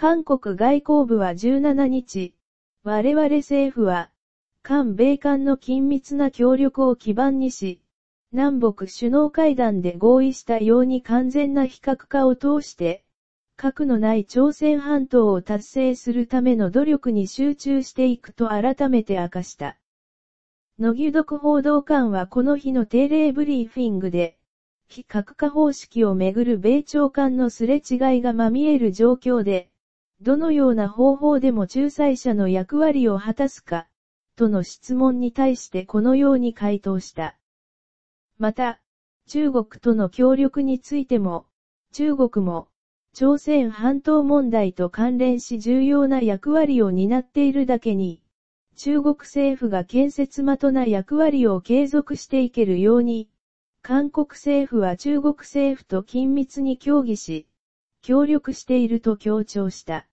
韓国外交部は17日、我々政府は、韓米韓の緊密な協力を基盤にし、南北首脳会談で合意したように完全な非核化を通して、核のない朝鮮半島を達成するための努力に集中していくと改めて明かした。野木独報道官はこの日の定例ブリーフィングで、非核化方式をめぐる米朝間のすれ違いがまみえる状況で、どのような方法でも仲裁者の役割を果たすか、との質問に対してこのように回答した。また、中国との協力についても、中国も、朝鮮半島問題と関連し重要な役割を担っているだけに、中国政府が建設的な役割を継続していけるように、韓国政府は中国政府と緊密に協議し、協力していると強調した。